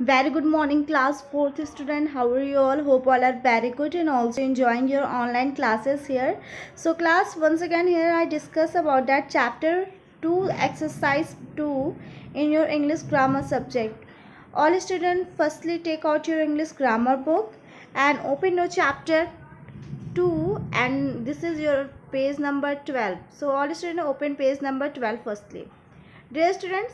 very good morning class fourth student how are you all hope all are very good and also enjoying your online classes here so class once again here i discuss about that chapter 2 exercise 2 in your english grammar subject all students firstly take out your english grammar book and open your chapter 2 and this is your page number 12 so all students open page number 12 firstly dear students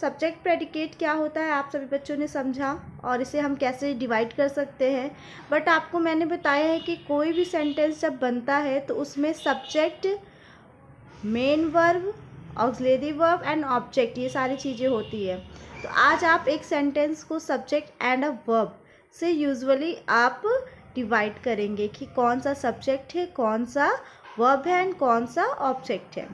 subject predicate क्या होता है आप सभी बच्चों ने समझा और इसे हम कैसे डिवाइड कर सकते हैं बट आपको मैंने बताया है कि कोई भी सेंटेंस जब बनता है तो उसमें subject main verb auxiliary verb and object ये सारी चीज़ें होती है तो आज आप एक सेंटेंस को सब्जेक्ट एंड अ वर्ब से यूजुअली आप डिवाइड करेंगे कि कौन सा सब्जेक्ट है कौन सा वर्ब है एंड कौन सा ऑब्जेक्ट है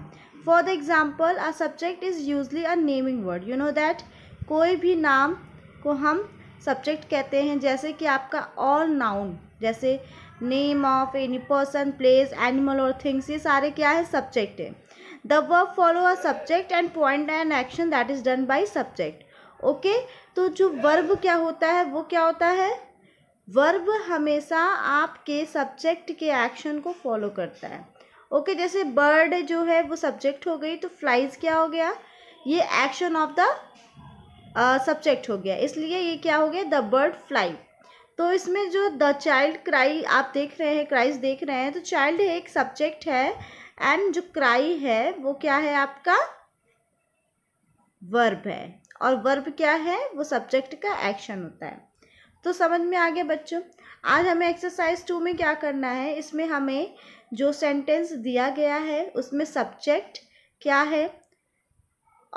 for the example a subject is usually a naming word you know that कोई भी नाम को हम सब्जेक्ट कहते हैं जैसे कि आपका ऑल नाउन जैसे name of any person place animal और थिंग्स ये सारे क्या है सब्जेक्ट है the verb follow a subject and point and action that is done by subject okay तो जो वर्ब क्या होता है वो क्या होता है वर्ब हमेशा आपके सब्जेक्ट के एक्शन को फॉलो करता है ओके जैसे बर्ड जो है वो सब्जेक्ट हो गई तो फ्लाइज क्या हो गया ये एक्शन ऑफ द सब्जेक्ट हो गया इसलिए ये क्या हो गया द बर्ड फ्लाई तो इसमें जो द चाइल्ड क्राई आप देख रहे हैं क्राइज देख रहे हैं तो चाइल्ड एक सब्जेक्ट है एंड जो क्राई है वो क्या है आपका वर्ब है और वर्ब क्या है वो सब्जेक्ट का एक्शन होता है तो समझ में आ गया बच्चों आज हमें एक्सरसाइज टू में क्या करना है इसमें हमें जो सेंटेंस दिया गया है उसमें सब्जेक्ट क्या है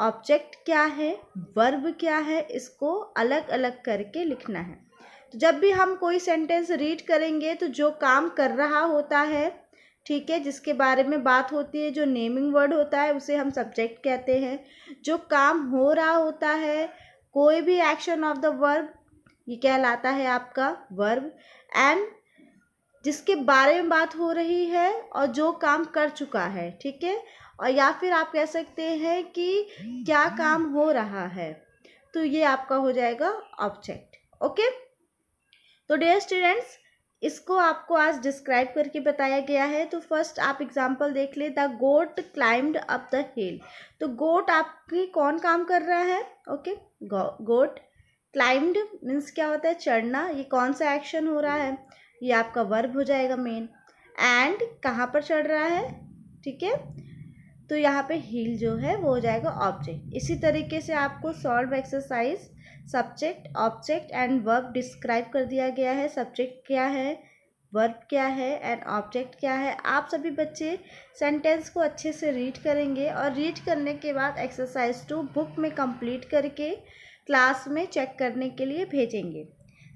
ऑब्जेक्ट क्या है वर्ब क्या है इसको अलग अलग करके लिखना है तो जब भी हम कोई सेंटेंस रीड करेंगे तो जो काम कर रहा होता है ठीक है जिसके बारे में बात होती है जो नेमिंग वर्ड होता है उसे हम सब्जेक्ट कहते हैं जो काम हो रहा होता है कोई भी एक्शन ऑफ द वर्ब ये कहलाता है आपका वर्ब एंड जिसके बारे में बात हो रही है और जो काम कर चुका है ठीक है और या फिर आप कह सकते हैं कि क्या काम हो रहा है तो ये आपका हो जाएगा ऑब्जेक्ट ओके तो डेयर स्टूडेंट्स इसको आपको आज डिस्क्राइब करके बताया गया है तो फर्स्ट आप एग्जांपल देख ले the goat climbed up the hill तो गोट आपकी कौन काम कर रहा है ओके गोट क्लाइम्ड मीन्स क्या होता है चढ़ना ये कौन सा एक्शन हो रहा है ये आपका वर्ब हो जाएगा मेन एंड कहाँ पर चढ़ रहा है ठीक है तो यहाँ पे हील जो है वो हो जाएगा ऑब्जेक्ट इसी तरीके से आपको solve exercise subject object and verb describe कर दिया गया है सब्जेक्ट क्या है वर्ब क्या है एंड ऑब्जेक्ट क्या है आप सभी बच्चे सेंटेंस को अच्छे से रीड करेंगे और रीड करने के बाद एक्सरसाइज टू बुक में कंप्लीट करके क्लास में चेक करने के लिए भेजेंगे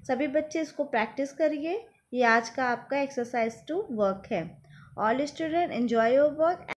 सभी बच्चे इसको प्रैक्टिस करिए ये आज का आपका एक्सरसाइज टू वर्क है all student enjoy your work